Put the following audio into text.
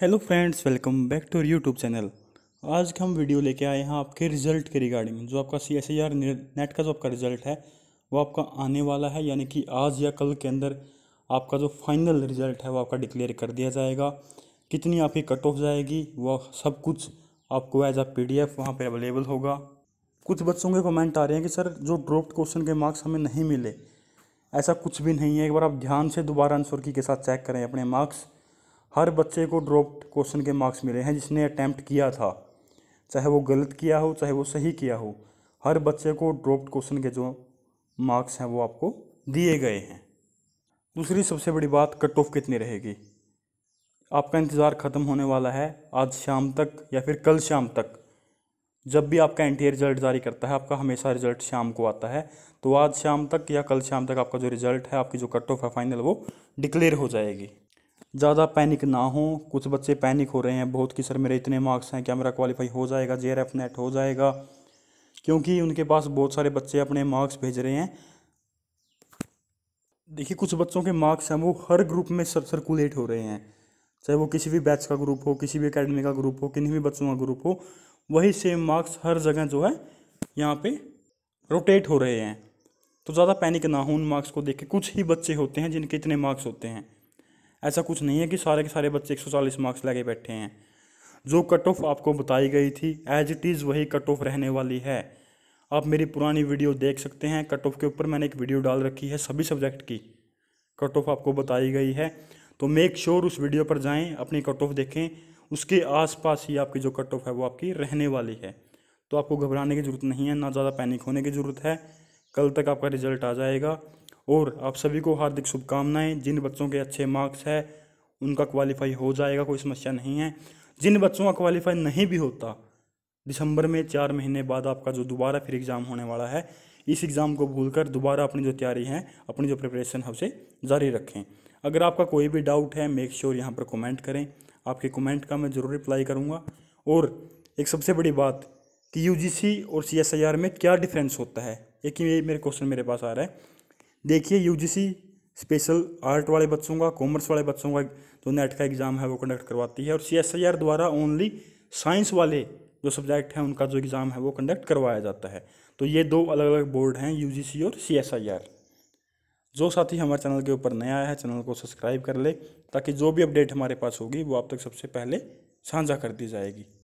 hello friends welcome back to YouTube channel आज हम video लेके आए हैं आपके रिज़ल्ट के रिगार्डिंग जो आपका सी एस आर नेट का जो आपका रिज़ल्ट है वो आपका आने वाला है यानी कि आज या कल के अंदर आपका जो फाइनल रिज़ल्ट है वो आपका डिक्लेयर कर दिया जाएगा कितनी आपकी कट ऑफ जाएगी वह सब कुछ आपको as a P D F वहाँ पर अवेलेबल होगा कुछ बच्चों के कमेंट आ रहे हैं कि सर जो ड्रॉप्ड क्वेश्चन के मार्क्स हमें नहीं मिले ऐसा कुछ भी नहीं है एक बार आप ध्यान से दोबारा आंसर की के साथ चेक करें अपने मार्क्स हर बच्चे को ड्रॉप क्वेश्चन के मार्क्स मिले हैं जिसने अटैम्प्ट किया था चाहे वो गलत किया हो चाहे वो सही किया हो हर बच्चे को ड्रॉप क्वेश्चन के जो मार्क्स हैं वो आपको दिए गए हैं दूसरी सबसे बड़ी बात कट ऑफ कितनी रहेगी आपका इंतज़ार ख़त्म होने वाला है आज शाम तक या फिर कल शाम तक जब भी आपका एन रिज़ल्ट जारी करता है आपका हमेशा रिज़ल्ट शाम को आता है तो आज शाम तक या कल शाम तक आपका जो रिज़ल्ट है आपकी जो कट ऑफ है फाइनल वो डिक्लेयर हो जाएगी ज़्यादा पैनिक ना हो कुछ बच्चे पैनिक हो रहे हैं बहुत कि सर मेरे इतने मार्क्स हैं क्या मेरा क्वालिफाई हो जाएगा जे नेट हो जाएगा क्योंकि उनके पास बहुत सारे बच्चे अपने मार्क्स भेज रहे हैं देखिए कुछ बच्चों के मार्क्स हैं वो हर ग्रुप में सर सर्कुलेट हो रहे हैं चाहे वो किसी भी बैच का ग्रुप हो किसी भी अकेडमी का ग्रुप हो किन्हीं भी बच्चों का ग्रुप हो वही सेम मार्क्स हर जगह जो है यहाँ पे रोटेट हो रहे हैं तो ज़्यादा पैनिक ना हो उन मार्क्स को देख के कुछ ही बच्चे होते हैं जिनके इतने मार्क्स होते हैं ऐसा कुछ नहीं है कि सारे के सारे बच्चे 140 मार्क्स लगे बैठे हैं जो कट ऑफ आपको बताई गई थी एज इट इज़ वही कट ऑफ रहने वाली है आप मेरी पुरानी वीडियो देख सकते हैं कट ऑफ के ऊपर मैंने एक वीडियो डाल रखी है सभी सब्जेक्ट की कट ऑफ आपको बताई गई है तो मेक श्योर sure उस वीडियो पर जाएं अपनी कट ऑफ देखें उसके आसपास ही आपकी जो कट ऑफ है वो आपकी रहने वाली है तो आपको घबराने की ज़रूरत नहीं है ना ज़्यादा पैनिक होने की ज़रूरत है कल तक आपका रिजल्ट आ जाएगा और आप सभी को हार्दिक शुभकामनाएं जिन बच्चों के अच्छे मार्क्स है उनका क्वालिफाई हो जाएगा कोई समस्या नहीं है जिन बच्चों का क्वालिफाई नहीं भी होता दिसंबर में चार महीने बाद आपका जो दोबारा फिर एग्ज़ाम होने वाला है इस एग्ज़ाम को भूलकर दोबारा अपनी जो तैयारी है अपनी जो प्रिपरेशन है उसे जारी रखें अगर आपका कोई भी डाउट है मेक श्योर यहाँ पर कमेंट करें आपके कमेंट का मैं ज़रूर रिप्लाई करूँगा और एक सबसे बड़ी बात कि यूजीसी और सीएसआईआर में क्या डिफरेंस होता है एक ही मेरे क्वेश्चन मेरे पास आ रहा है देखिए यूजीसी स्पेशल आर्ट वाले बच्चों का कॉमर्स वाले बच्चों का जो नेट का एग्ज़ाम है वो कंडक्ट करवाती है और सीएसआईआर द्वारा ओनली साइंस वाले जो सब्जेक्ट हैं उनका जो एग्ज़ाम है वो कंडक्ट करवाया जाता है तो ये दो अलग अलग बोर्ड हैं यू और सी जो साथी हमारे चैनल के ऊपर नया आया है चैनल को सब्सक्राइब कर ले ताकि जो भी अपडेट हमारे पास होगी वो आप तक सबसे पहले साझा कर दी जाएगी